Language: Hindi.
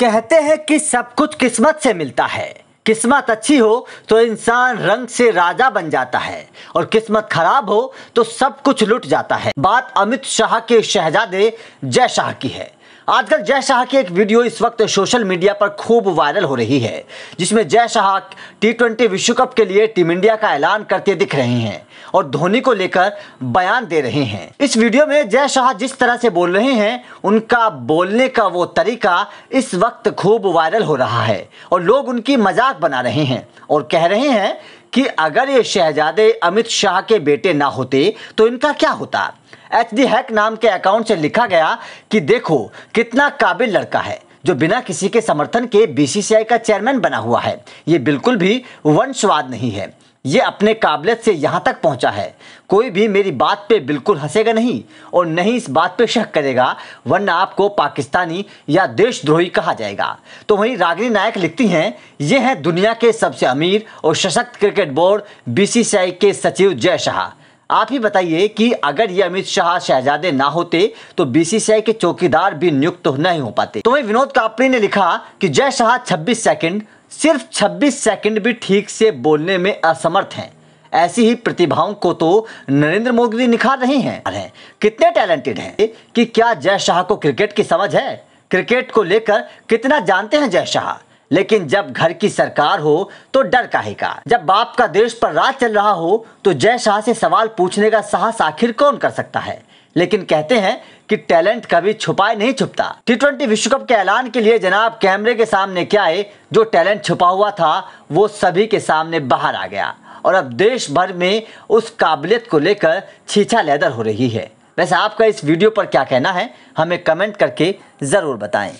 कहते हैं कि सब कुछ किस्मत से मिलता है किस्मत अच्छी हो तो इंसान रंग से राजा बन जाता है और किस्मत खराब हो तो सब कुछ लुट जाता है बात अमित शाह के शहजादे जय शाह की है आजकल जय शाह की एक वीडियो इस वक्त सोशल मीडिया पर खूब वायरल हो रही है जिसमें जय शाह टी ट्वेंटी विश्व कप के लिए टीम इंडिया का ऐलान करते दिख रहे हैं और धोनी को लेकर बयान दे रहे हैं इस वीडियो में जय शाह जिस तरह से बोल रहे हैं उनका बोलने का वो तरीका इस वक्त खूब वायरल हो रहा है और लोग उनकी मजाक बना रहे हैं और कह रहे हैं कि अगर ये शहजादे अमित शाह के बेटे ना होते तो इनका क्या होता एच डी हैक नाम के अकाउंट से लिखा गया कि देखो कितना काबिल लड़का है जो बिना किसी के समर्थन के बीसीसीआई का चेयरमैन बना हुआ है ये बिल्कुल भी वंशवाद नहीं है ये अपने काबिलियत से यहाँ तक पहुँचा है कोई भी मेरी बात पे बिल्कुल हंसेगा नहीं और नहीं इस बात पे शक करेगा वरना आपको पाकिस्तानी या देशद्रोही कहा जाएगा तो वहीं रागनी नायक लिखती हैं ये हैं दुनिया के सबसे अमीर और सशक्त क्रिकेट बोर्ड बीसीसीआई के सचिव जय शाह आप ही बताइए कि अगर ये अमित शाह शहजादे ना होते तो बीसीसीआई के चौकीदार भी नियुक्त तो नहीं हो पाते तो वही विनोद कापड़ी ने लिखा कि जय शाह 26 सेकंड सिर्फ 26 सेकंड भी ठीक से बोलने में असमर्थ हैं ऐसी ही प्रतिभाओं को तो नरेंद्र मोदी निखार रहे हैं कितने टैलेंटेड हैं कि क्या जय शाह को क्रिकेट की समझ है क्रिकेट को लेकर कितना जानते हैं जय शाह लेकिन जब घर की सरकार हो तो डर काहे का जब बाप का देश पर राज चल रहा हो तो जय शाह से सवाल पूछने का साहस आखिर कौन कर सकता है लेकिन कहते हैं कि टैलेंट कभी छुपाए नहीं छुपता टी ट्वेंटी विश्व कप के ऐलान के लिए जनाब कैमरे के सामने क्या है जो टैलेंट छुपा हुआ था वो सभी के सामने बाहर आ गया और अब देश भर में उस काबिलियत को लेकर छीछा लेदर हो रही है वैसे आपका इस वीडियो पर क्या कहना है हमें कमेंट करके ज़रूर बताएं